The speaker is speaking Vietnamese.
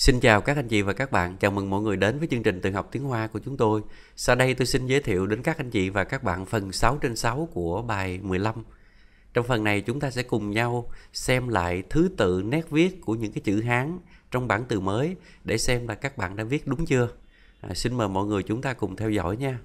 Xin chào các anh chị và các bạn, chào mừng mọi người đến với chương trình tự học tiếng Hoa của chúng tôi. Sau đây tôi xin giới thiệu đến các anh chị và các bạn phần 6 trên 6 của bài 15. Trong phần này chúng ta sẽ cùng nhau xem lại thứ tự nét viết của những cái chữ Hán trong bảng từ mới để xem là các bạn đã viết đúng chưa. À, xin mời mọi người chúng ta cùng theo dõi nha.